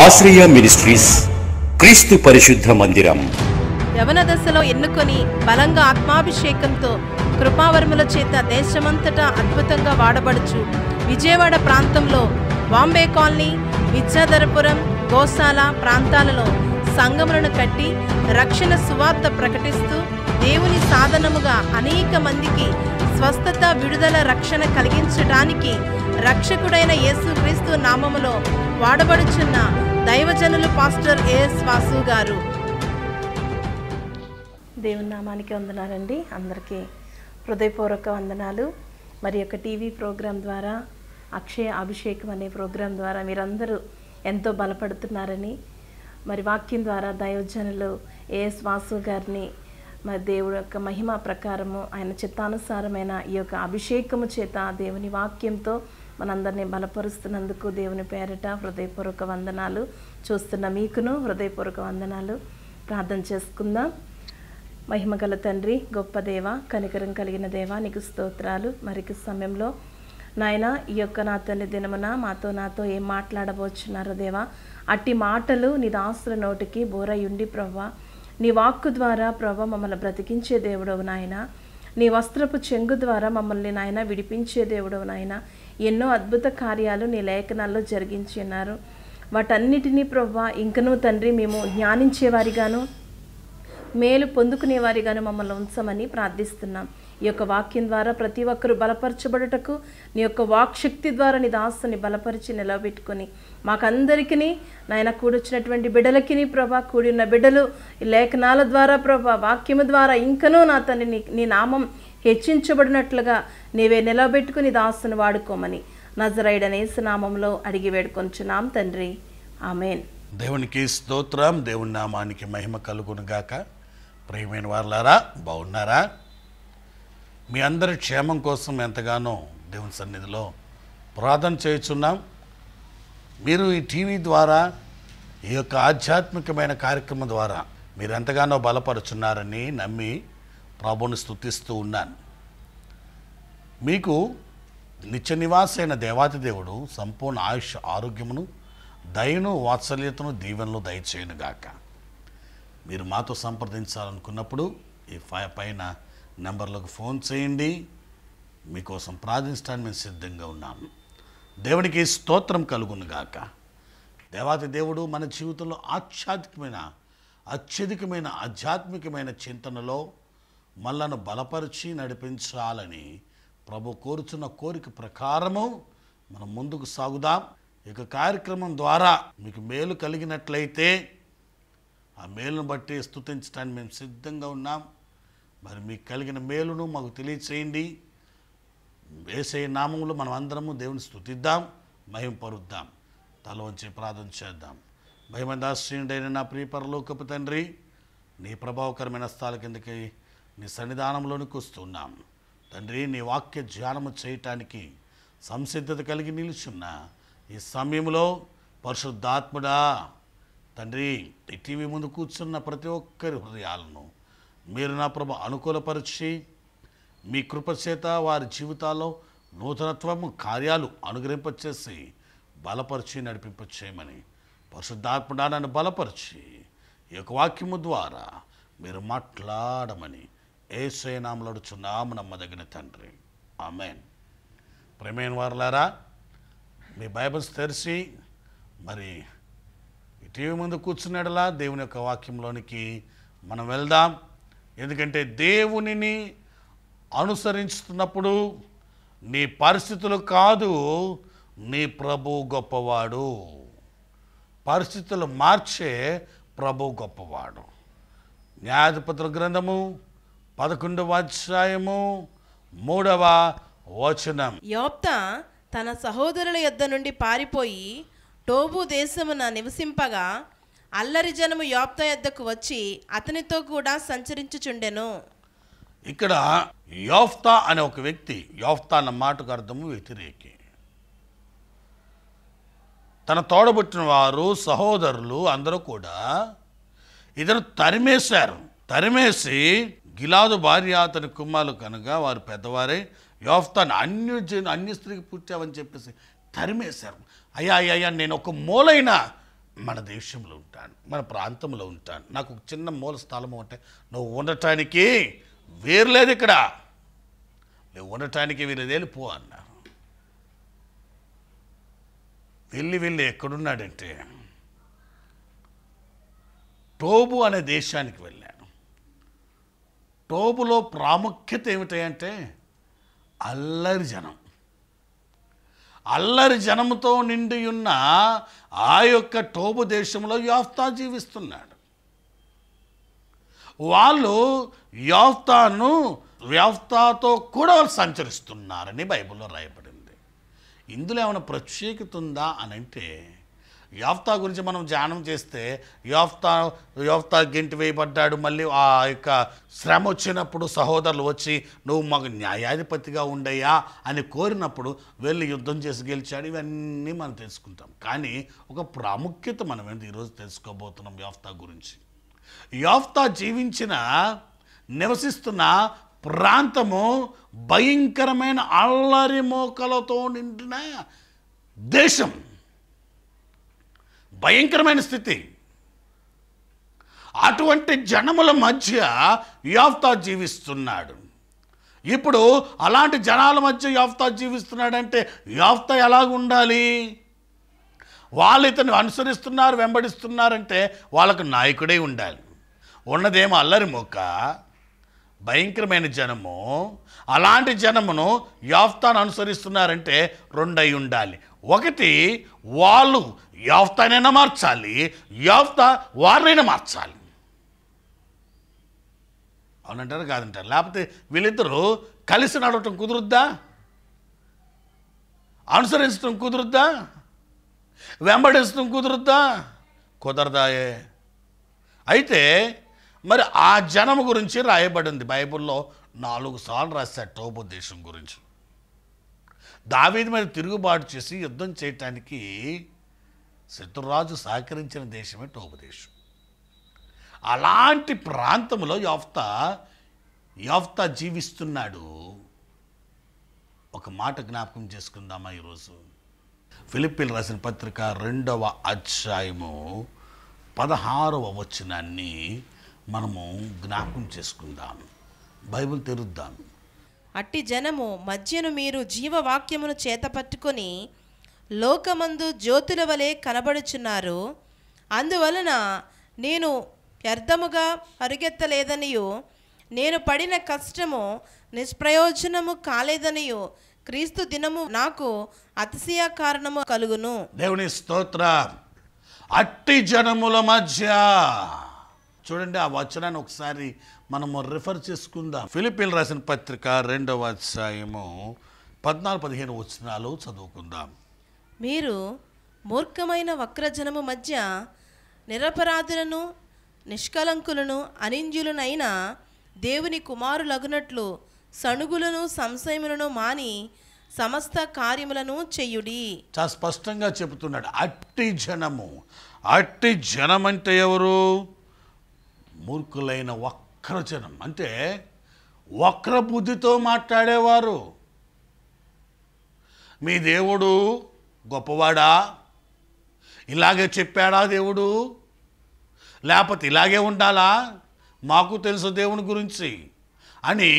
ఆశ్రయ మినిస్ట్రీస్ క్రీస్తు పరిశుద్ధ మందిరం యవన దశలో ఎన్నుకొని బలంగా ఆత్మాభిషేకంతో కృపావర్మల చేత దేశమంతటా అద్భుతంగా వాడబడుచు విజయవాడ ప్రాంతంలో బాంబే కాలనీ విద్యాధరపురం గోశాల ప్రాంతాలలో సంగములను కట్టి రక్షణ సువార్త ప్రకటిస్తూ దేవుని సాధనముగా అనేక మందికి స్వస్థత విడుదల రక్షణ కలిగించటానికి రక్షకుడైన యేసుక్రీస్తు నామములో వాడబడుచున్న దైవజనులు పాస్టర్ ఏఎస్ వాసు గారు దేవుని నామానికి వందనాలండి అందరికీ హృదయపూర్వక వందనాలు మరి యొక్క టీవీ ప్రోగ్రాం ద్వారా అక్షయ అభిషేకం అనే ప్రోగ్రాం ద్వారా మీరందరూ ఎంతో బలపడుతున్నారని మరి వాక్యం ద్వారా దైవజనులు ఏఎస్ వాసు గారిని మరి దేవుడు యొక్క మహిమ ప్రకారము ఆయన చిత్తానుసారమైన ఈ యొక్క అభిషేకము చేత దేవుని వాక్యంతో మనందరినీ బలపరుస్తున్నందుకు దేవుని పేరిట హృదయపూర్వక వందనాలు చూస్తున్న మీకును హృదయపూర్వక వందనాలు ప్రార్థన చేసుకుందాం మహిమగల తండ్రి గొప్ప దేవ కనికరం కలిగిన దేవ నీకు స్తోత్రాలు మరికి సమయంలో నాయన ఈ యొక్క నా తల్లి దినమున మాతో నాతో ఏం మాట్లాడబోచున్నారో దేవా అట్టి మాటలు నీ దాసుల నోటికి బోరయుండి ప్రవ్వా నీ వాక్కు ద్వారా ప్రభ మమ్మల్ని బ్రతికించే దేవుడవు నాయన నీ వస్త్రపు చెంగు ద్వారా మమ్మల్ని నాయన విడిపించే దేవుడవు నాయన ఎన్నో అద్భుత కార్యాలు నీ లేఖనాల్లో జరిగించి ఉన్నారు వాటన్నిటినీ ప్రవ్వ ఇంకనూ తండ్రి మేము జ్ఞానించేవారిగాను మేలు పొందుకునేవారిగాను మమ్మల్ని ఉంచమని ప్రార్థిస్తున్నాం ఈ యొక్క వాక్యం ద్వారా ప్రతి ఒక్కరూ బలపరచబడుటకు నీ యొక్క వాక్ శక్తి ద్వారా నీ దాస్తుని బలపరిచి నిలబెట్టుకొని మాకందరికీ నాయన కూడొచ్చినటువంటి బిడ్డలకి ప్రభా కూడి ఉన్న బిడ్డలు లేఖనాల ద్వారా ప్రభా వాక్యము ద్వారా ఇంకనూ నా తన నీ నీ నామం హెచ్చించబడినట్లుగా నీవే నిలబెట్టుకుని దాసును వాడుకోమని నజరైడనేసు నామంలో అడిగి వేడుకొంచున్నాం తండ్రి ఆమెన్ దేవునికి స్తోత్రం దేవుని నామానికి మహిమ కలుగునుగాక ప్రియమైన వారులారా బాగున్నారా మీ అందరి క్షేమం కోసం ఎంతగానో దేవుని సన్నిధిలో ప్రార్థన చేయుచున్నాం మీరు ఈ టీవీ ద్వారా ఈ యొక్క ఆధ్యాత్మికమైన కార్యక్రమం ద్వారా మీరు ఎంతగానో బలపరుచున్నారని నమ్మి ప్రభుని స్థుతిస్తూ ఉన్నాను మీకు నిత్య నివాసైన దేవాతి దేవుడు సంపూర్ణ ఆయుష్ ఆరోగ్యమును దయను వాత్సల్యతను దీవెనలు దయచేయనుగాక మీరు మాతో సంప్రదించాలనుకున్నప్పుడు ఈ ఫై పైన నెంబర్లకు ఫోన్ చేయండి మీకోసం ప్రార్థించడానికి మేము సిద్ధంగా ఉన్నాము దేవునికి స్తోత్రం కలుగునుగాక దేవాతి దేవుడు మన జీవితంలో ఆధ్యాత్మికమైన అత్యధికమైన ఆధ్యాత్మికమైన చింతనలో మళ్ళను బలపరిచి నడిపించాలని ప్రభు కోరుచున్న కోరిక ప్రకారము మనం ముందుకు సాగుదాం ఇక కార్యక్రమం ద్వారా మీకు మేలు కలిగినట్లయితే ఆ మేలును బట్టి స్థుతించడానికి మేము సిద్ధంగా ఉన్నాం మరి మీకు కలిగిన మేలును మాకు తెలియచేయండి వేసే నామంలో మనం అందరము దేవుని స్థుతిద్దాం మహిమ పరుద్దాం తలోంచి ప్రార్థన చేద్దాం మహిమదాశ్రీయుడైన నా ప్రియపరలోకపు తండ్రి నీ ప్రభావకరమైన స్థాల కిందకి నీ సన్నిధానంలోనికి వస్తున్నాం తండ్రి నీ వాక్య ధ్యానము చేయటానికి సంసిద్ధత కలిగి నిలుచున్న ఈ సమయంలో పరిశుద్ధాత్ముడా తండ్రి టీవీ ముందు కూర్చున్న ప్రతి ఒక్కరి హృదయాలను మీరు నా ప్రభ అనుకూలపరిచి మీ కృపచేత వారి జీవితాల్లో నూతనత్వము కార్యాలు అనుగ్రహింపచేసి బలపరిచి నడిపింపచేయమని పరిశుద్ధాత్మడా బలపరిచి ఈ యొక్క వాక్యము ద్వారా మీరు మాట్లాడమని ఏ శ్రేనాములడుచున్నాము నమ్మదగిన తండ్రి ఆమెన్ ప్రేమైన వారులారా మీ బైబిల్స్ తెరిచి మరి టీవీ ముందు కూర్చున్నాడలా దేవుని యొక్క వాక్యంలోనికి మనం వెళ్దాం ఎందుకంటే దేవునిని అనుసరించుతున్నప్పుడు నీ పరిస్థితులు కాదు నీ ప్రభు గొప్పవాడు పరిస్థితులు మార్చే ప్రభు గొప్పవాడు న్యాయాధిపతుల గ్రంథము పదకొండవ అధ్యాయము మూడవ వచనం యోప్త తన సహోదరుల యొద్ నుండి పారిపోయి టోబు దేశమున నివసింపగా అల్లరి జనము యోప్త యొద్దకు వచ్చి అతనితో కూడా సంచరించుచుండెను ఇక్కడ యోఫ్తా అనే ఒక వ్యక్తి యోఫ్తా అన్న మాటకు అర్థము వ్యతిరేకి తన తోడబుట్టిన వారు సహోదరులు అందరూ కూడా ఇతను తరిమేశారు తరిమేసి గిలాదు భార్య అతని కుమ్మాలు కనుక వారు పెద్దవారే యోఫ్తాను అన్య అన్ని స్త్రీకి పుట్టావని చెప్పేసి తరిమేశారు అయ్యా అయ్యా నేను ఒక మూలైన మన దేశంలో ఉంటాను మన ప్రాంతంలో ఉంటాను నాకు ఒక చిన్న మూల స్థలము అంటే నువ్వు ఉండటానికి వేరు లేదు ఇక్కడ నువ్వు ఉండటానికి వీళ్ళది పో అన్నారు వెళ్ళి వెళ్ళి ఎక్కడున్నాడంటే టోబు అనే దేశానికి వెళ్ళాను టోబులో ప్రాముఖ్యత ఏమిటంటే అల్లరి జనం అల్లరి జనంతో నిండి ఉన్న ఆ యొక్క టోబు దేశంలో యాఫ్తా జీవిస్తున్నాడు వాళ్ళు యోఫ్తాను వ్యవస్థతో కూడా వాళ్ళు సంచరిస్తున్నారని బైబిల్లో రాయబడింది ఇందులో ఏమైనా ప్రత్యేకత ఉందా అని అంటే యోఫ్తా గురించి మనం ధ్యానం చేస్తే యోఫ్తా యోఫ్తా గెంటి వేయబడ్డాడు మళ్ళీ ఆ యొక్క శ్రమ వచ్చినప్పుడు సహోదరులు వచ్చి నువ్వు మాకు న్యాయాధిపతిగా ఉండయా అని కోరినప్పుడు వెళ్ళి యుద్ధం చేసి గెలిచాడు ఇవన్నీ మనం తెలుసుకుంటాం కానీ ఒక ప్రాముఖ్యత మనం ఏంటి ఈరోజు తెలుసుకోబోతున్నాం యోఫ్తా గురించి యోఫ్తా జీవించిన నివసిస్తున్న ప్రాంతము భయంకరమైన అల్లరి మోకలతో నిండిన దేశం భయంకరమైన స్థితి అటువంటి జనముల మధ్య యాఫ్తా జీవిస్తున్నాడు ఇప్పుడు అలాంటి జనాల మధ్య యాఫ్తా జీవిస్తున్నాడంటే యాఫ్తా ఎలాగుండాలి ఉండాలి వాళ్ళు ఇతను అనుసరిస్తున్నారు వెంబడిస్తున్నారంటే వాళ్ళకు నాయకుడే ఉండాలి ఉన్నదేమో అల్లరి మొక్క భయంకరమైన జనము అలాంటి జనమును యాఫ్తాను అనుసరిస్తున్నారంటే రెండై ఉండాలి ఒకటి వాళ్ళు యాఫ్తానైనా మార్చాలి యాఫ్తా వారినైనా మార్చాలి అవునంటారు కాదంటారు లేకపోతే వీళ్ళిద్దరూ కలిసి నడవటం కుదురుద్దా అనుసరించడం కుదురుద్దా వెంబడిస్తూ కుదురుద్దా కుదరదాయే అయితే మరి ఆ జనం గురించి రాయబడింది బైబిల్లో నాలుగు సార్లు రాశాడు టోపు దేశం గురించి దావీది మీద తిరుగుబాటు చేసి యుద్ధం చేయటానికి శత్రురాజు సహకరించిన దేశమే టోపు దేశం అలాంటి ప్రాంతంలో యోఫ్తా యోఫ్తా జీవిస్తున్నాడు ఒక మాట జ్ఞాపకం చేసుకుందామా ఈరోజు ఫిలిప్పీలు రాసిన పత్రిక రెండవ అధ్యాయము పదహారవ వచనాన్ని మనము జ్ఞాపకం చేసుకుందాం బైబిల్ తెరుద్దాం అట్టి జనము మధ్యను మీరు జీవవాక్యమును చేత పట్టుకొని లోకమందు జ్యోతుల వలె కనబడుచున్నారు అందువలన నేను వ్యర్థముగా పరిగెత్తలేదనియు నేను పడిన కష్టము నిష్ప్రయోజనము కాలేదనియో క్రీస్తు దినము నాకు అతిశయ కారణము కలుగును దేవుని స్తోత్ర అట్టి జనముల మధ్య చూడండి ఆ వచనాన్ని ఒకసారి మనము రిఫర్ చేసుకుందాం ఫిలిపిన్ రాసిన పత్రిక రెండవ అధ్యాయము పద్నాలుగు పదిహేను వచనాలు చదువుకుందాం మీరు మూర్ఖమైన వక్రజనము మధ్య నిరపరాధులను నిష్కలంకులను అనింజులనైన దేవుని కుమారులగునట్లు సణుగులను సంశయములను మాని సమస్త కార్యములను చెయ్యుడి చాలా స్పష్టంగా చెబుతున్నాడు అట్టి జనము అట్టి జనం అంటే ఎవరు మూర్ఖులైన వక్ర జనం అంటే వక్ర బుద్ధితో మాట్లాడేవారు మీ దేవుడు గొప్పవాడా ఇలాగే చెప్పాడా దేవుడు లేకపోతే ఇలాగే ఉండాలా మాకు తెలుసు దేవుని గురించి అని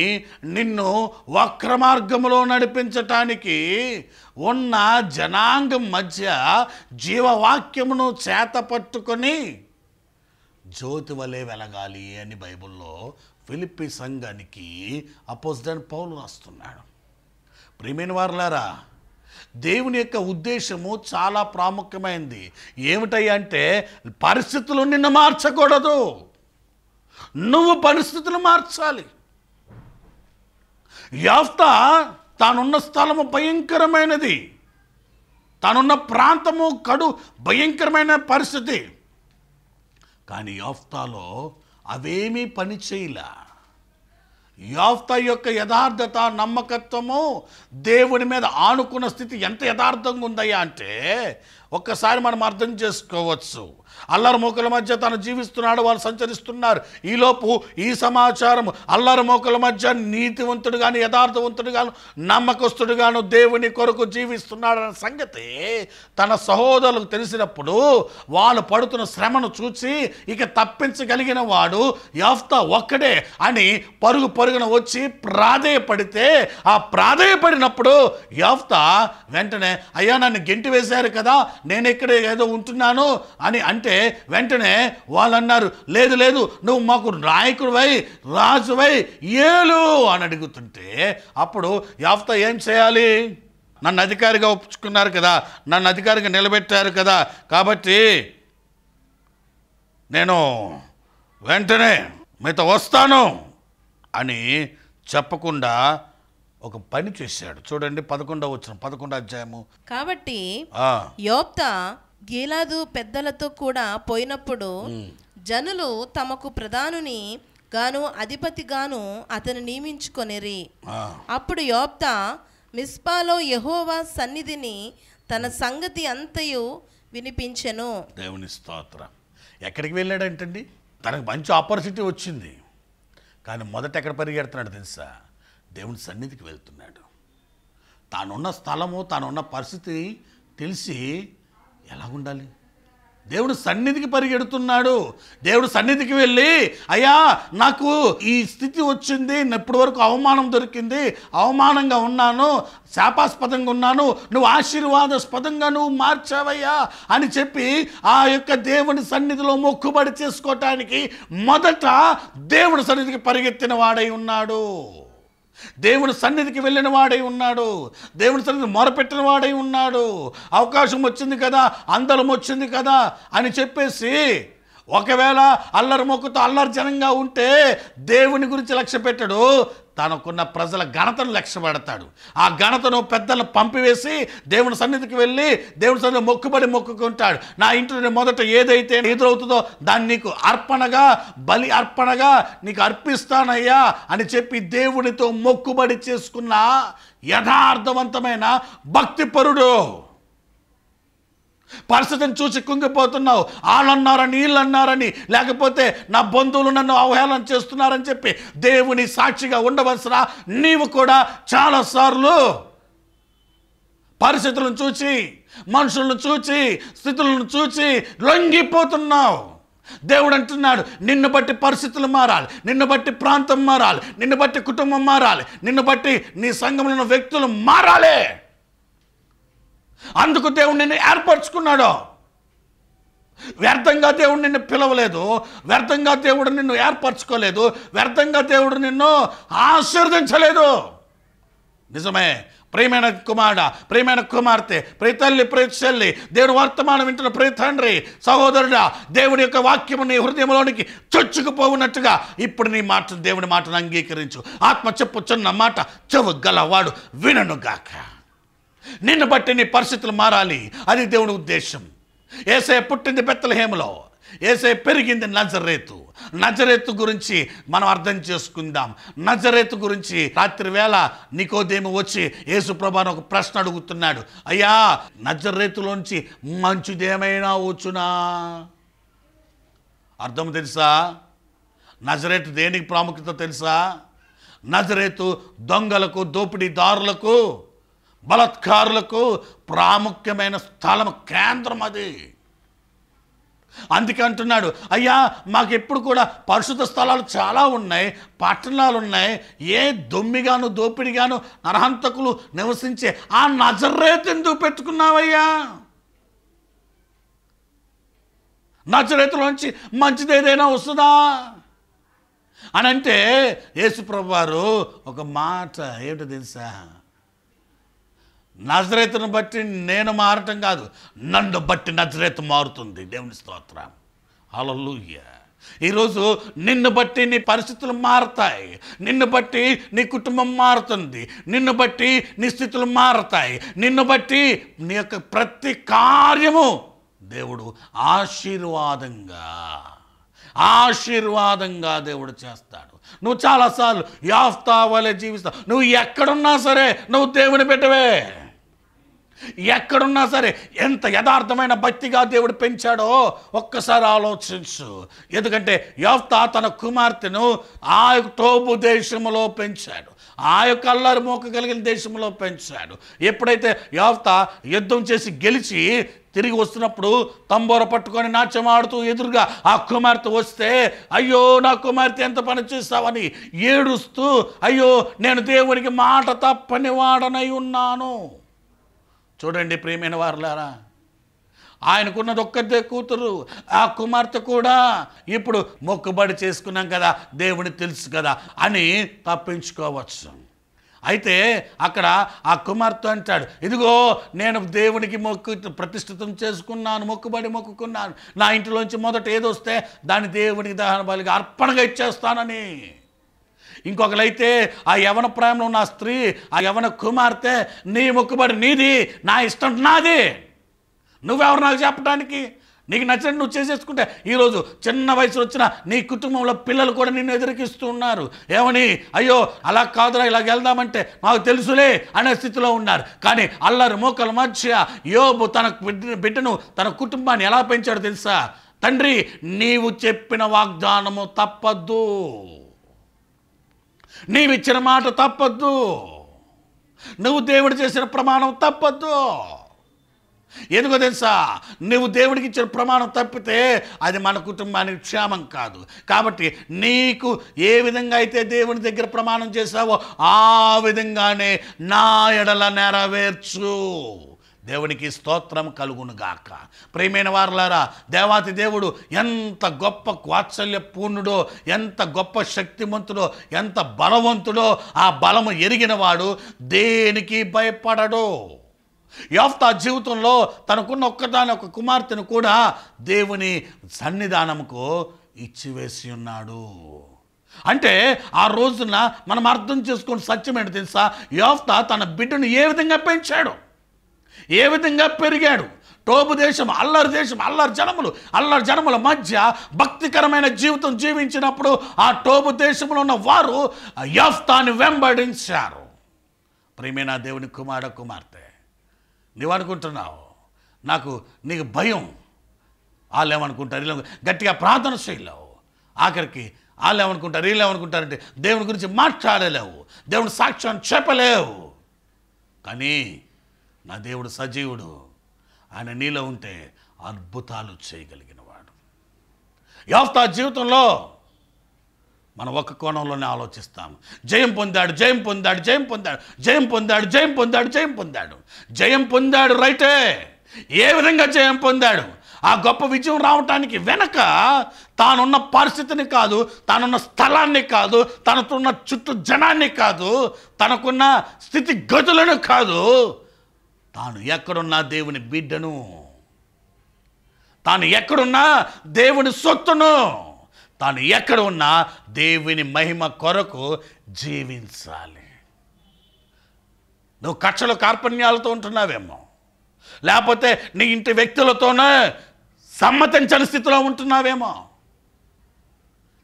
నిన్ను వక్రమార్గములో నడిపించటానికి ఉన్న జనాంగం మధ్య జీవవాక్యమును చేత పట్టుకొని జ్యోతి వలె వెలగాలి అని బైబిల్లో ఫిలిప్పి సంఘానికి అపోజిడెంట్ పౌలు రాస్తున్నాడు ప్రేమైన వారులారా దేవుని యొక్క ఉద్దేశము చాలా ప్రాముఖ్యమైంది ఏమిటంటే పరిస్థితులు నిన్ను మార్చకూడదు నువ్వు పరిస్థితులు మార్చాలి యాఫ్త తానున్న స్థలము భయంకరమైనది తానున్న ప్రాంతము కడు భయంకరమైన పరిస్థితి కానీ యాఫ్తాలో అవేమీ పని చేయలే యాఫ్త యొక్క యథార్థత నమ్మకత్వము దేవుని మీద ఆనుకున్న స్థితి ఎంత యథార్థంగా ఉందయ్యా అంటే ఒక్కసారి మనం అర్థం చేసుకోవచ్చు అల్లరి మోకల మధ్య తను జీవిస్తున్నాడు వాళ్ళు సంచరిస్తున్నారు ఈలోపు ఈ సమాచారం అల్లరి మోకల మధ్య నీతివంతుడు యథార్థవంతుడు గాను నమ్మకస్తుడు గాను దేవుని కొరకు జీవిస్తున్నాడన్న సంగతి తన సహోదరులకు తెలిసినప్పుడు వాళ్ళు పడుతున్న శ్రమను చూసి ఇక తప్పించగలిగిన వాడు యాఫ్త ఒక్కడే అని పరుగు పరుగున వచ్చి ప్రాధేయపడితే ఆ ప్రాధేయపడినప్పుడు యాఫ్త వెంటనే అయ్యా నన్ను గెంటి వేశారు కదా నేను ఇక్కడ ఏదో ఉంటున్నాను అని అంటే అంటే వెంటనే వాళ్ళు అన్నారు లేదు లేదు నువ్వు మాకు నాయకుడివై రాజువై ఏలు అని అడుగుతుంటే అప్పుడు యాఫ్త ఏం చేయాలి నన్ను అధికారిగా ఒప్పుకున్నారు కదా నన్ను అధికారిగా నిలబెట్టారు కదా కాబట్టి నేను వెంటనే మిగతా వస్తాను అని చెప్పకుండా ఒక పని చేశాడు చూడండి పదకొండవ వచ్చిన పదకొండో అధ్యాయము కాబట్టి యోప్త గీలాదు పెద్దలతో కూడా పోయినప్పుడు జనులు తమకు ప్రధానుని గాను అధిపతిగాను అతను నియమించుకొనిరి అప్పుడు యోప్త మిస్పాలో యహోవా సన్నిధిని తన సంగతి అంతయు వినిపించెను దేవుని స్తోత్ర ఎక్కడికి వెళ్ళాడంటండి తనకు మంచి ఆపర్చునిటీ వచ్చింది కానీ మొదట ఎక్కడ పరిగెడుతున్నాడు తెలుసా దేవుని సన్నిధికి వెళ్తున్నాడు తానున్న స్థలము తానున్న పరిస్థితి తెలిసి ఎలా ఉండాలి దేవుడు సన్నిధికి పరిగెడుతున్నాడు దేవుడు సన్నిధికి వెళ్ళి అయ్యా నాకు ఈ స్థితి వచ్చింది ఇప్పటి వరకు అవమానం దొరికింది అవమానంగా ఉన్నాను శాపాస్పదంగా ఉన్నాను నువ్వు ఆశీర్వాదాస్పదంగా నువ్వు మార్చావయ్యా అని చెప్పి ఆ యొక్క దేవుని సన్నిధిలో మొక్కుబడి చేసుకోవటానికి మొదట దేవుడి సన్నిధికి పరిగెత్తిన వాడై ఉన్నాడు దేవుని సన్నిధికి వెళ్ళిన వాడై ఉన్నాడు దేవుని సన్నిధి మొరపెట్టిన వాడై ఉన్నాడు అవకాశం వచ్చింది కదా అందరం వచ్చింది కదా అని చెప్పేసి ఒకవేళ అల్లరి మొక్కుతో అల్లరి జనంగా ఉంటే దేవుని గురించి లక్ష్య పెట్టడు తనకున్న ప్రజల ఘనతను లక్ష్యపెడతాడు ఆ ఘనతను పెద్దలు పంపివేసి దేవుని సన్నిధికి వెళ్ళి దేవుని సన్నిధి మొక్కుబడి మొక్కుకుంటాడు నా ఇంటిని మొదట ఏదైతే ఎదురవుతుందో దాన్ని నీకు అర్పణగా బలి అర్పణగా నీకు అర్పిస్తానయ్యా అని చెప్పి దేవునితో మొక్కుబడి చేసుకున్న యథార్థవంతమైన భక్తిపరుడు పరిస్థితిని చూసి కుంగిపోతున్నావు వాళ్ళన్నారని వీళ్ళన్నారని లేకపోతే నా బంధువులు నన్ను అవహేళన చేస్తున్నారని చెప్పి దేవుని సాక్షిగా ఉండవలసిన నీవు కూడా చాలాసార్లు పరిస్థితులను చూచి మనుషులను చూచి స్థితులను చూచి లొంగిపోతున్నావు దేవుడు అంటున్నాడు నిన్ను బట్టి పరిస్థితులు మారాలి నిన్ను బట్టి ప్రాంతం మారాలి నిన్ను బట్టి కుటుంబం మారాలి నిన్ను బట్టి నీ సంఘంలో వ్యక్తులు మారాలే అందుకు దేవుడు నిన్ను ఏర్పరచుకున్నాడు వ్యర్థంగా దేవుడు నిన్ను పిలవలేదు వ్యర్థంగా దేవుడు నిన్ను ఏర్పరచుకోలేదు వ్యర్థంగా దేవుడు నిన్ను ఆశీర్వదించలేదు నిజమే ప్రియమైన కుమారుడ ప్రియమైన కుమార్తె ప్రియ తల్లి ప్రియ చెల్లి దేవుడు వర్తమానం వింటున్న ప్రియ తండ్రి సహోదరుడా దేవుడి యొక్క వాక్యము నీ హృదయంలోనికి చొచ్చుకుపోవున్నట్టుగా ఇప్పుడు నీ మాట దేవుని మాటను అంగీకరించు ఆత్మ చెప్పుచున్న మాట చెవు గలవాడు గాక నిన్ను బట్టి నీ పరిస్థితులు మారాలి అది దేవుని ఉద్దేశం ఏసఐ పుట్టింది హేమలో ఏసై పెరిగింది నజరేతు నజరేతు గురించి మనం అర్థం చేసుకుందాం నజరేతు గురించి రాత్రి వేళ నికోదేమి వచ్చి ప్రభాని ఒక ప్రశ్న అడుగుతున్నాడు అయ్యా నజరేతులోంచి మంచిదేమైనా వచ్చునా అర్థం తెలుసా నజరేతు దేనికి ప్రాముఖ్యత తెలుసా నజరేతు దొంగలకు దోపిడీదారులకు బలత్కారులకు ప్రాముఖ్యమైన స్థలం కేంద్రం అది అందుకే అంటున్నాడు అయ్యా మాకు ఎప్పుడు కూడా పరిశుద్ధ స్థలాలు చాలా ఉన్నాయి పట్టణాలు ఉన్నాయి ఏ దొమ్మిగాను దోపిడిగాను నరహంతకులు నివసించే ఆ నజరేత్ ఎందుకు పెట్టుకున్నావయ్యా నజరేతులోంచి మంచిది ఏదైనా వస్తుందా అని అంటే యేసుప్రభు వారు ఒక మాట ఏమిటో తెలుసా నజరేతును బట్టి నేను మారటం కాదు నన్ను బట్టి నజరేత మారుతుంది దేవుని స్తోత్రం అలలుయ్య ఈరోజు నిన్ను బట్టి నీ పరిస్థితులు మారతాయి నిన్ను బట్టి నీ కుటుంబం మారుతుంది నిన్ను బట్టి నీ స్థితులు మారతాయి నిన్ను బట్టి నీ యొక్క ప్రతి కార్యము దేవుడు ఆశీర్వాదంగా ఆశీర్వాదంగా దేవుడు చేస్తాడు నువ్వు చాలాసార్లు యాఫ్తా వలె జీవిస్తావు నువ్వు ఎక్కడున్నా సరే నువ్వు దేవుని పెట్టవే ఎక్కడున్నా సరే ఎంత యథార్థమైన భక్తిగా దేవుడు పెంచాడో ఒక్కసారి ఆలోచించు ఎందుకంటే యవత తన కుమార్తెను ఆ తోబు దేశంలో పెంచాడు ఆ యొక్క అల్లరి మోక కలిగిన దేశంలో పెంచాడు ఎప్పుడైతే యవత యుద్ధం చేసి గెలిచి తిరిగి వస్తున్నప్పుడు తంబోర పట్టుకొని నాట్యం ఆడుతూ ఎదురుగా ఆ కుమార్తె వస్తే అయ్యో నా కుమార్తె ఎంత పని చేస్తావని ఏడుస్తూ అయ్యో నేను దేవునికి మాట తప్పని వాడనై ఉన్నాను చూడండి ప్రియమైన వారులారా ఆయనకున్నది ఒక్కదే కూతురు ఆ కుమార్తె కూడా ఇప్పుడు మొక్కుబడి చేసుకున్నాం కదా దేవుని తెలుసు కదా అని తప్పించుకోవచ్చు అయితే అక్కడ ఆ కుమార్తె అంటాడు ఇదిగో నేను దేవునికి మొక్కు ప్రతిష్ఠితం చేసుకున్నాను మొక్కుబడి మొక్కుకున్నాను నా ఇంటిలోంచి మొదట ఏదొస్తే దాన్ని దేవునికి దహన బలికి అర్పణగా ఇచ్చేస్తానని ఇంకొకలైతే ఆ యవన ప్రేమలో ఉన్న స్త్రీ ఆ యవన కుమార్తె నీ మొక్కుబడి నీది నా ఇష్టం నాది నువ్వెవరు నాకు చెప్పడానికి నీకు నచ్చినట్టు నువ్వు చేసేసుకుంటే ఈరోజు చిన్న వయసు వచ్చిన నీ కుటుంబంలో పిల్లలు కూడా నిన్ను ఎదురుకిస్తున్నారు ఏమని అయ్యో అలా కాదురా ఇలా వెళ్దామంటే మాకు తెలుసులే అనే స్థితిలో ఉన్నారు కానీ అల్లరి మూకల మధ్య యోబు తన బిడ్డను తన కుటుంబాన్ని ఎలా పెంచాడో తెలుసా తండ్రి నీవు చెప్పిన వాగ్దానము తప్పద్దు నీవిచ్చిన మాట తప్పద్దు నువ్వు దేవుడు చేసిన ప్రమాణం తప్పద్దు ఎందుకో తెలుసా నువ్వు దేవుడికి ఇచ్చిన ప్రమాణం తప్పితే అది మన కుటుంబానికి క్షేమం కాదు కాబట్టి నీకు ఏ విధంగా అయితే దేవుని దగ్గర ప్రమాణం చేశావో ఆ విధంగానే నా ఎడల నెరవేర్చు దేవునికి స్తోత్రం కలుగునుగాక ప్రియమైన వారులారా దేవాతి దేవుడు ఎంత గొప్ప వాత్సల్య పూర్ణుడో ఎంత గొప్ప శక్తిమంతుడో ఎంత బలవంతుడో ఆ బలము ఎరిగిన వాడు దేనికి భయపడడో యాఫ్తా జీవితంలో తనకున్న ఒక్కదాని ఒక కుమార్తెను కూడా దేవుని సన్నిధానముకు ఇచ్చివేసి ఉన్నాడు అంటే ఆ రోజున మనం అర్థం చేసుకుని సత్యం ఏంటి తెలుసా యోఫ్తా తన బిడ్డను ఏ విధంగా పెంచాడు ఏ విధంగా పెరిగాడు టోపు దేశం అల్లరి దేశం అల్లరి జనములు అల్లరి జనముల మధ్య భక్తికరమైన జీవితం జీవించినప్పుడు ఆ టోపు దేశంలో ఉన్న వారు యాఫ్తాని వెంబడించారు ప్రేమైన దేవుని కుమార కుమార్తె నువ్వు అనుకుంటున్నావు నాకు నీకు భయం వాళ్ళు ఏమనుకుంటారు గట్టిగా ప్రార్థన చేయలేవు ఆఖరికి వాళ్ళు ఏమనుకుంటారు వీళ్ళు ఏమనుకుంటారంటే దేవుని గురించి మాట్లాడలేవు దేవుని సాక్ష్యం చెప్పలేవు కానీ నా దేవుడు సజీవుడు ఆయన నీలో ఉంటే అద్భుతాలు చేయగలిగిన వాడు యాఫ్తా జీవితంలో మనం ఒక కోణంలోనే ఆలోచిస్తాము జయం పొందాడు జయం పొందాడు జయం పొందాడు జయం పొందాడు జయం పొందాడు జయం పొందాడు జయం పొందాడు రైటే ఏ విధంగా జయం పొందాడు ఆ గొప్ప విజయం రావటానికి వెనక తానున్న పరిస్థితిని కాదు తానున్న స్థలాన్ని కాదు తనకున్న చుట్టూ జనాన్ని కాదు తనకున్న స్థితి గతులను కాదు తాను ఎక్కడున్నా దేవుని బిడ్డను తాను ఎక్కడున్నా దేవుని సొత్తును తాను ఎక్కడ ఉన్నా దేవుని మహిమ కొరకు జీవించాలి నువ్వు కక్షల కార్పణ్యాలతో ఉంటున్నావేమో లేకపోతే నీ ఇంటి వ్యక్తులతోనే సమ్మతించని స్థితిలో ఉంటున్నావేమో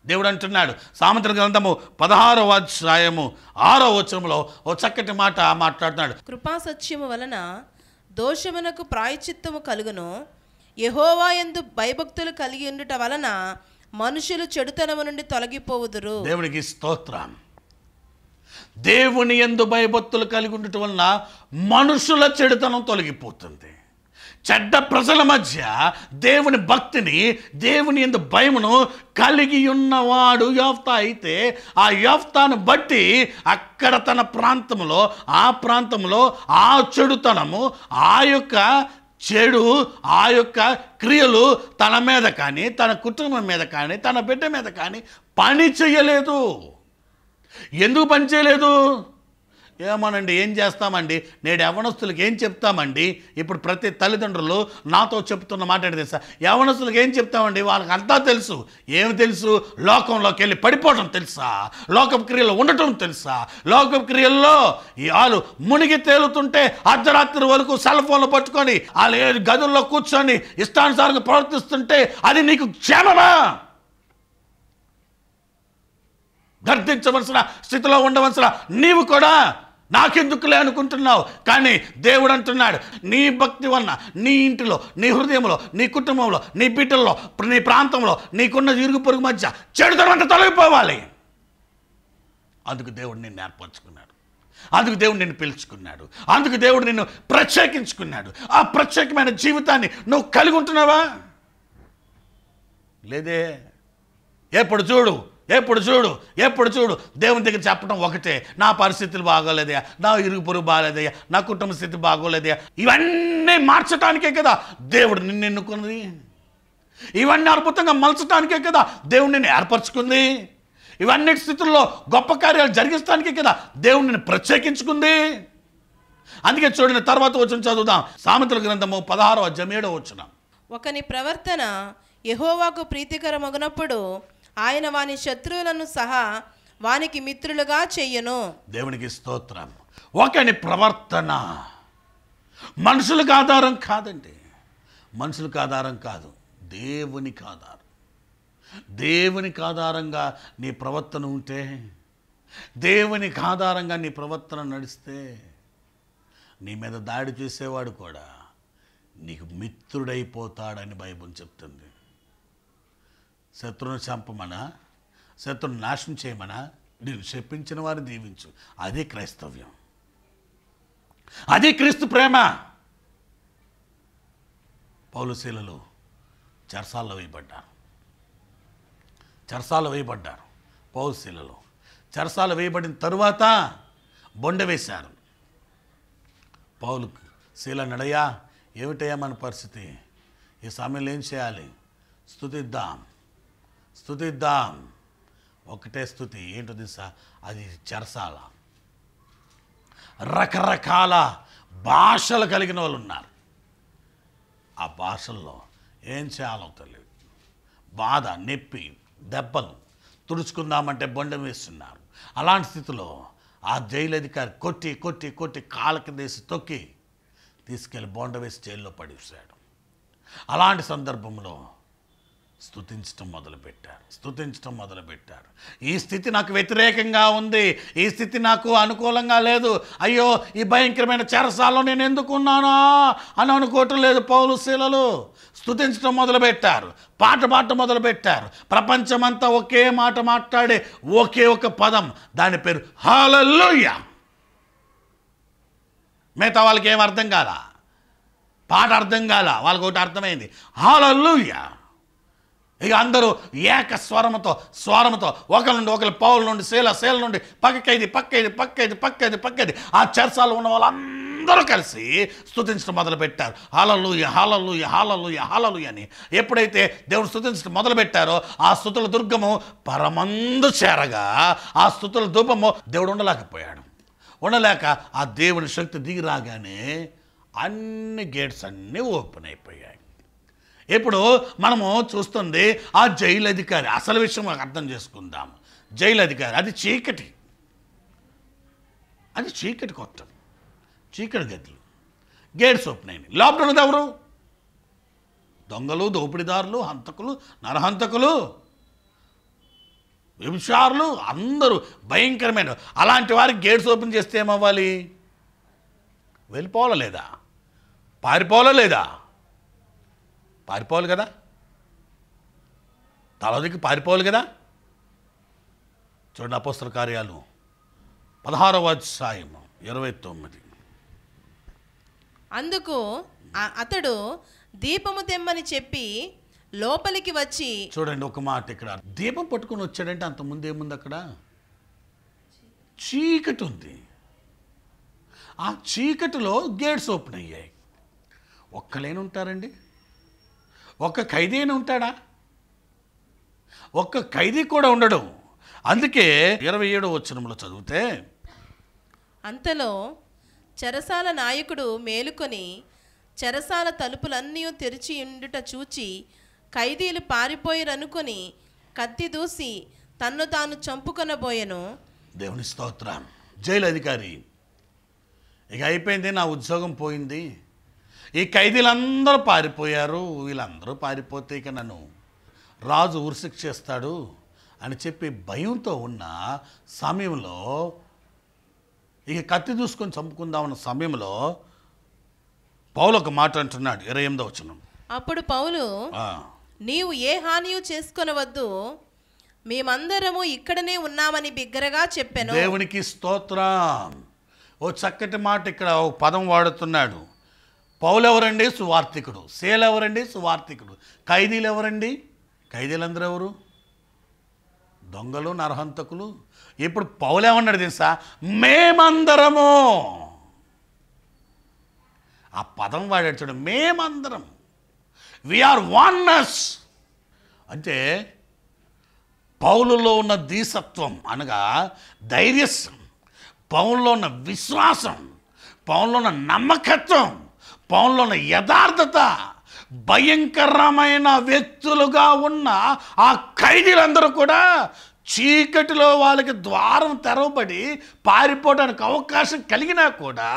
దేవుడు అంటున్నాడు సామంత్ర గ్రంథము పదహారవ అధ్యాయము ఆరో వచనంలో ఓ చక్కటి మాట మాట్లాడుతున్నాడు కృపా సత్యము వలన దోషమునకు ప్రాయచిత్తము కలుగును యహోవా ఎందు భయభక్తులు కలిగి ఉండుట వలన మనుషులు చెడుతనము నుండి తొలగిపోవుదురు దేవునికి స్తోత్రం దేవుని ఎందు భయభక్తులు కలిగి ఉండటం వలన మనుషుల చెడుతనం తొలగిపోతుంది చెడ్డ ప్రజల మధ్య దేవుని భక్తిని దేవుని ఎందు భయమును కలిగి ఉన్నవాడు యోఫ్త అయితే ఆ యోఫ్తాను బట్టి అక్కడ తన ప్రాంతంలో ఆ ప్రాంతంలో ఆ చెడుతనము ఆ యొక్క చెడు ఆ యొక్క క్రియలు తన మీద కానీ తన కుటుంబం మీద కానీ తన బిడ్డ మీద కానీ పని చేయలేదు ఎందుకు పని చేయలేదు ఏమోనండి ఏం చేస్తామండి నేడు యవనస్తులకు ఏం చెప్తామండి ఇప్పుడు ప్రతి తల్లిదండ్రులు నాతో చెప్తున్న మాట తెలుసా యవనస్తులకు ఏం చెప్తామండి వాళ్ళకి అంతా తెలుసు ఏమి తెలుసు లోకంలోకి వెళ్ళి పడిపోవడం తెలుసా లోకం క్రియలు ఉండటం తెలుసా లోకం క్రియల్లో వాళ్ళు మునిగి తేలుతుంటే అర్ధరాత్రి వరకు సెల్ ఫోన్లు పట్టుకొని వాళ్ళు గదుల్లో కూర్చొని ఇష్టానుసారంగా ప్రవర్తిస్తుంటే అది నీకు క్షేమమా గర్తించవలసిన స్థితిలో ఉండవలసిన నీవు కూడా నాకెందుకులే అనుకుంటున్నావు కానీ దేవుడు అంటున్నాడు నీ భక్తి వలన నీ ఇంటిలో నీ హృదయంలో నీ కుటుంబంలో నీ బిడ్డల్లో నీ ప్రాంతంలో నీకున్న ఇరుగు పొరుగు మధ్య చెడు తర్వాత తొలగిపోవాలి అందుకు దేవుడు నిన్ను ఏర్పరచుకున్నాడు అందుకు దేవుడు నిన్ను పిలుచుకున్నాడు అందుకు దేవుడు నిన్ను ప్రత్యేకించుకున్నాడు ఆ ప్రత్యేకమైన జీవితాన్ని నువ్వు కలిగి ఉంటున్నావా లేదే ఎప్పుడు చూడు ఎప్పుడు చూడు ఎప్పుడు చూడు దేవుని దగ్గర చెప్పడం ఒకటే నా పరిస్థితులు బాగోలేదయ్యా నా ఇరుగు పొరుగు బాగోలేదయ్యా నా కుటుంబ స్థితి బాగోలేదయ్యా ఇవన్నీ మార్చడానికే కదా దేవుడు నిన్ను ఎన్నుకుంది ఇవన్నీ అద్భుతంగా మలచడానికే కదా దేవుడు నిన్ను ఏర్పరచుకుంది ఇవన్నీ స్థితుల్లో గొప్ప కార్యాలు జరిగిస్తానికే కదా దేవుడు నిన్ను ప్రత్యేకించుకుంది అందుకే చూడిన తర్వాత వచ్చిన చదువుదాం సామెతల గ్రంథము పదహారో అధ్యాయం ఏడో వచ్చిన ఒకని ప్రవర్తన యహోవాకు ప్రీతికరమగినప్పుడు ఆయన వాని శత్రువులను సహా వానికి మిత్రులుగా చెయ్యను దేవునికి స్తోత్రం ఒకని ప్రవర్తన మనుషులకు ఆధారం కాదండి మనుషులకు ఆధారం కాదు దేవునికి ఆధారం దేవునికి ఆధారంగా నీ ప్రవర్తన ఉంటే దేవునికి ఆధారంగా నీ ప్రవర్తన నడిస్తే నీ మీద దాడి చేసేవాడు కూడా నీకు మిత్రుడైపోతాడని బైబుల్ చెప్తుంది శత్రువుని చంపమనా శత్రువుని నాశనం చేయమనా నేను శపించిన వారిని దీవించు అదే క్రైస్తవ్యం అదే క్రీస్తు ప్రేమ పౌలశీలలు చర్సాల్లో వేయబడ్డారు చర్సాలు వేయబడ్డారు పౌలశీలలు చర్చాలు వేయబడిన తరువాత బొండ వేశారు పౌలు శీల నడయా ఏమిటయ్యా మన పరిస్థితి ఈ సమయంలో ఏం చేయాలి స్థుతిద్దాం స్థుతిద్దాం ఒకటే స్థుతి ఏంటో తెలుసా అది చెరసాల రకరకాల భాషలు కలిగిన వాళ్ళు ఉన్నారు ఆ భాషల్లో ఏం చేయాలో తెలియదు బాధ నొప్పి దెబ్బలు తుడుచుకుందామంటే బొండం వేస్తున్నారు అలాంటి స్థితిలో ఆ జైలు అధికారి కొట్టి కొట్టి కొట్టి కాళ్ళ కింద వేసి తొక్కి తీసుకెళ్ళి బొండ వేసి జైల్లో పడిపోయాడు అలాంటి సందర్భంలో స్థుతించటం మొదలుపెట్టారు స్థుతించటం మొదలుపెట్టారు ఈ స్థితి నాకు వ్యతిరేకంగా ఉంది ఈ స్థితి నాకు అనుకూలంగా లేదు అయ్యో ఈ భయంకరమైన చెరసాల్లో నేను ఎందుకున్నానా అని అనుకోవటం లేదు పౌలు శీలలు స్థుతించటం మొదలుపెట్టారు పాట పాట మొదలుపెట్టారు ప్రపంచమంతా ఒకే మాట మాట్లాడే ఒకే ఒక పదం దాని పేరు హాలల్లుయ్య మిగతా వాళ్ళకి ఏం అర్థం కాదా పాట అర్థం కాల వాళ్ళకి ఒకటి అర్థమైంది హాలల్లుయ్యా ఇక అందరూ ఏక స్వరముతో స్వరముతో ఒకరి నుండి ఒకరి పావుల నుండి శీల శీల నుండి పక్కకైది పక్కైది పక్కైది పక్కైది పక్కైది ఆ చర్చాలు ఉన్న వాళ్ళందరూ కలిసి స్థుతించడం మొదలుపెట్టారు ఈ హాలలు ఈ హాలలు అని ఎప్పుడైతే దేవుడు స్థుతించడం మొదలుపెట్టారో ఆ స్థుతుల దుర్గము పరమందు చేరగా ఆ స్థుతుల దూపము దేవుడు ఉండలేకపోయాడు ఉండలేక ఆ దేవుని శక్తి దిగి రాగానే అన్ని గేట్స్ అన్నీ ఓపెన్ అయిపోయాయి ఇప్పుడు మనము చూస్తుంది ఆ జైలు అధికారి అసలు విషయం అర్థం చేసుకుందాం జైలు అధికారి అది చీకటి అది చీకటి కొత్త చీకటి గదులు గేట్స్ ఓపెన్ అయినాయి లోపల ఉన్నది ఎవరు దొంగలు దోపిడీదారులు హంతకులు నరహంతకులు విభిచారులు అందరూ భయంకరమైన అలాంటి వారికి గేట్స్ ఓపెన్ చేస్తే ఏమవ్వాలి వెళ్ళిపోవాలా లేదా పారిపోవాలా లేదా పారిపోవాలి కదా తలదికి పారిపోవాలి కదా చూడండి అపోస్తల కార్యాలు పదహారవ అధ్యాయం ఇరవై తొమ్మిది అందుకు అతడు దీపము తెమ్మని చెప్పి లోపలికి వచ్చి చూడండి ఒక మాట ఇక్కడ దీపం పట్టుకుని వచ్చాడంటే అంత ముందేముంది అక్కడ చీకటి ఉంది ఆ చీకటిలో గేట్స్ ఓపెన్ అయ్యాయి ఒక్కలేనుంటారండి ఉంటారండి ఒక్క ఖైదీని ఉంటాడా ఒక్క ఖైదీ కూడా ఉండడం అందుకే ఇరవై ఏడో వచనంలో చదివితే అంతలో చెరసాల నాయకుడు మేలుకొని చెరసాల తలుపులన్నీ తెరిచి ఉండుట చూచి ఖైదీలు పారిపోయిరనుకొని కత్తి దూసి తన్ను తాను చంపుకొనబోయెను దేవుని స్తోత్ర జైలు అధికారి ఇక అయిపోయింది నా ఉద్యోగం పోయింది ఈ ఖైదీలందరూ పారిపోయారు వీళ్ళందరూ పారిపోతే ఇక నన్ను రాజు చేస్తాడు అని చెప్పి భయంతో ఉన్న సమయంలో ఇక కత్తి చూసుకొని చంపుకుందామన్న సమయంలో పౌలు ఒక మాట అంటున్నాడు ఇరవై ఎనిమిదో వచ్చిన అప్పుడు పౌలు నీవు ఏ హాని చేసుకునవద్దు మేమందరము ఇక్కడనే ఉన్నామని బిగ్గరగా చెప్పాను దేవునికి స్తోత్రం ఓ చక్కటి మాట ఇక్కడ ఓ పదం వాడుతున్నాడు పౌలెవరండి సువార్థికుడు సేలెవరండి సువార్థికుడు ఖైదీలు ఎవరండి ఖైదీలందరూ ఎవరు దొంగలు నరహంతకులు ఇప్పుడు పౌలేమన్నాడు తెలుసా మేమందరము ఆ పదం వాడాడు చూడు మేమందరం వీఆర్ వాన్నస్ అంటే పౌలులో ఉన్న దీసత్వం అనగా ధైర్యస్ పౌల్లో ఉన్న విశ్వాసం పౌల్లో ఉన్న నమ్మకత్వం పవన్లో ఉన్న యథార్థత భయంకరమైన వ్యక్తులుగా ఉన్న ఆ ఖైదీలందరూ కూడా చీకటిలో వాళ్ళకి ద్వారం తెరవబడి పారిపోవడానికి అవకాశం కలిగినా కూడా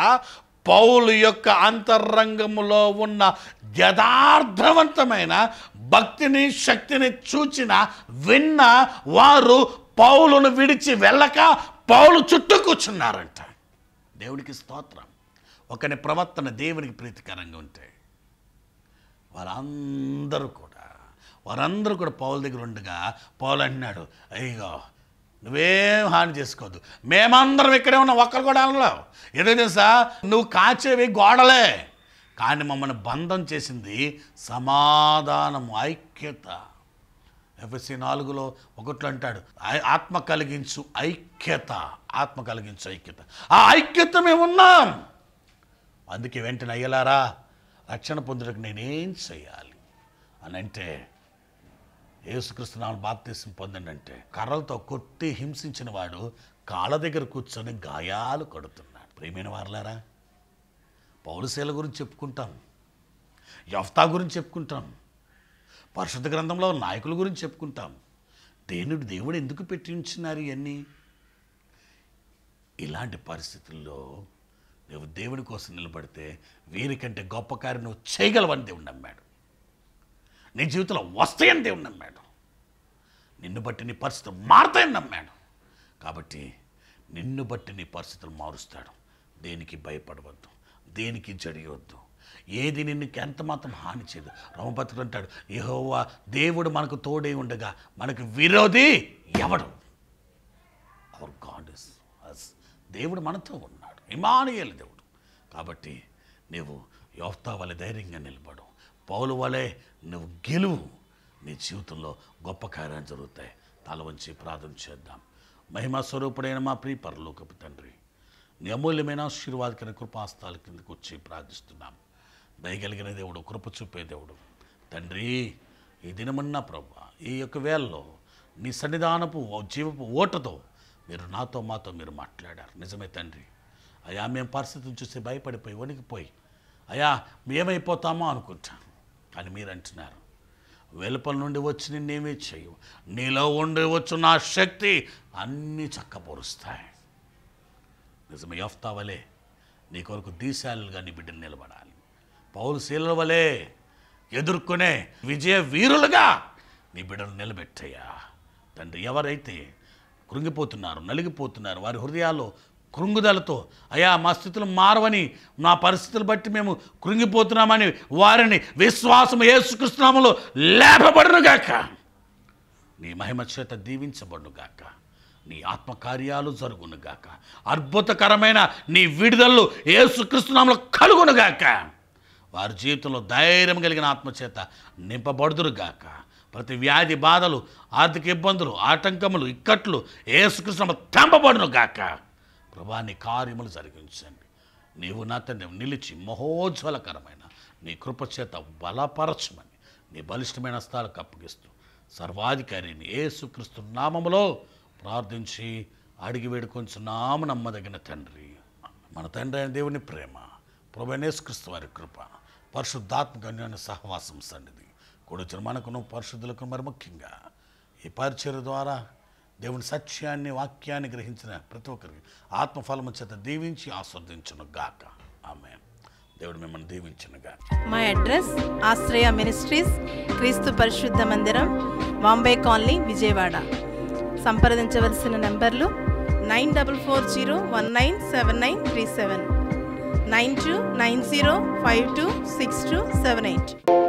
పౌలు యొక్క అంతరంగములో ఉన్న యథార్థవంతమైన భక్తిని శక్తిని చూచిన విన్న వారు పౌలును విడిచి వెళ్ళక పౌలు చుట్టూ కూర్చున్నారంట దేవుడికి స్తోత్రం ఒకని ప్రవర్తన దేవునికి ప్రీతికరంగా ఉంటాయి వారందరూ కూడా వారందరూ కూడా పౌల దగ్గర ఉండగా పౌలు అంటున్నాడు అయ్యో నువ్వేం హాని చేసుకోవద్దు మేమందరం ఇక్కడే ఉన్న ఒక్కరు కూడా అనలో ఏదో తెలుసా నువ్వు కాచేవి గోడలే కానీ మమ్మల్ని బంధం చేసింది సమాధానం ఐక్యత ఎఫ్ఎస్సి నాలుగులో ఒకట్లో అంటాడు ఆత్మ కలిగించు ఐక్యత ఆత్మ కలిగించు ఐక్యత ఆ ఐక్యత మేము ఉన్నాం అందుకే వెంటనే అయ్యలారా రక్షణ పొందుటకు నేనేం చేయాలి అని అంటే యేసుక్రీస్తునామని బాప్తీసం పొందండంటే కర్రలతో కొట్టి హింసించిన వాడు కాళ్ళ దగ్గర కూర్చొని గాయాలు కడుతున్నాడు ప్రేమైన వారలారా పౌరశీల గురించి చెప్పుకుంటాం యఫ్తా గురించి చెప్పుకుంటాం పరిశుద్ధ గ్రంథంలో నాయకుల గురించి చెప్పుకుంటాం దేనుడు దేవుడు ఎందుకు పెట్టించినారు ఇవన్నీ ఇలాంటి పరిస్థితుల్లో నువ్వు దేవుడి కోసం నిలబడితే వీరికంటే గొప్ప కార్యం నువ్వు చేయగలవని దేవుడు నమ్మాడు నీ జీవితంలో వస్తాయని దేవుడు నమ్మాడు నిన్ను బట్టి నీ పరిస్థితులు మారుతాయని నమ్మాడు కాబట్టి నిన్ను బట్టి నీ పరిస్థితులు మారుస్తాడు దేనికి భయపడవద్దు దేనికి జడియొద్దు ఏది నిన్ను ఎంతమాత్రం హాని చేయదు రమపత్రుడు అంటాడు యహోవా దేవుడు మనకు తోడే ఉండగా మనకు విరోధి ఎవడు అవర్ గాడ్ ఇస్ అస్ దేవుడు మనతో ఉన్నాడు ఇమానుయల్ దేవుడు కాబట్టి నీవు యోఫ్తా వలె ధైర్యంగా నిలబడు పౌలు వలె నువ్వు గెలువు నీ జీవితంలో గొప్ప కార్యాలు జరుగుతాయి తల వంచి ప్రార్థన చేద్దాం మహిమా స్వరూపుడైన మా ప్రియ పరలోకపు తండ్రి నీ అమూల్యమైన ఆశీర్వాదకర కృపాస్తాల కిందకు వచ్చి ప్రార్థిస్తున్నాం దయగలిగిన దేవుడు కృప చూపే దేవుడు తండ్రి ఈ దినమన్నా ప్రభు ఈ యొక్క వేళలో నీ సన్నిధానపు జీవపు ఓటతో మీరు నాతో మాతో మీరు మాట్లాడారు నిజమే తండ్రి అయా మేము పరిస్థితులు చూసి భయపడిపోయి వణికిపోయి అయా ఏమైపోతామో అనుకుంటాం అని మీరు అంటున్నారు వెలుపల నుండి వచ్చి నిన్నేమీ చేయవు నీలో ఉండి వచ్చు నా శక్తి అన్నీ చక్కపరుస్తాయి నిజమే యొఫ్తావలే నీ కొరకు దీశాలుగా నీ బిడ్డలు నిలబడాలి పౌరుశీల వలే వలె ఎదుర్కొనే విజయ వీరులుగా నీ బిడ్డలు నిలబెట్టయ్యా తండ్రి ఎవరైతే కృంగిపోతున్నారు నలిగిపోతున్నారు వారి హృదయాల్లో కృంగుదలతో అయా మా స్థితులు మారవని నా పరిస్థితులు బట్టి మేము కృంగిపోతున్నామని వారిని విశ్వాసం ఏసుకృష్ణాములో లేపబడునుగాక నీ మహిమ చేత దీవించబడునుగాక నీ ఆత్మకార్యాలు జరుగునుగాక అద్భుతకరమైన నీ విడుదలలు ఏసుకృష్ణాములు కలుగునుగాక వారి జీవితంలో ధైర్యం కలిగిన ఆత్మచేత నింపబడుదురుగాక ప్రతి వ్యాధి బాధలు ఆర్థిక ఇబ్బందులు ఆటంకములు ఇక్కట్లు ఏసుకృష్ణ తెంపబడును గాక ప్రభాని కార్యములు జరిగించండి నీవు నాతో నిలిచి మహోజ్వలకరమైన నీ కృపచేత బలపరచమని నీ బలిష్టమైన స్థాలకు అప్పగిస్తూ సర్వాధికారిని ఏసుక్రీస్తు నామములో ప్రార్థించి అడిగి నామ నమ్మదగిన తండ్రి మన తండ్రి అయిన దేవుని ప్రేమ ప్రభనేసుక్రీస్తు వారి కృప పరిశుద్ధాత్మకన్యోన్య సహవాసం సన్నిధి కూడొచ్చిన మనకును పరిశుద్ధులకు మరి ముఖ్యంగా ఈ పరిచయ ద్వారా దేవుని సత్యాన్ని వాక్యాన్ని గ్రహించిన ప్రతి ఒక్కరికి ఆత్మఫలము చేత దీవించి ఆస్వాదించును గాక ఆమె దేవుడు మిమ్మల్ని దీవించను గాక మా అడ్రస్ ఆశ్రయ మినిస్ట్రీస్ క్రీస్తు పరిశుద్ధ మందిరం బాంబే కాలనీ విజయవాడ సంప్రదించవలసిన నెంబర్లు nine double four zero one nine seven nine three seven nine two nine zero five two six two seven eight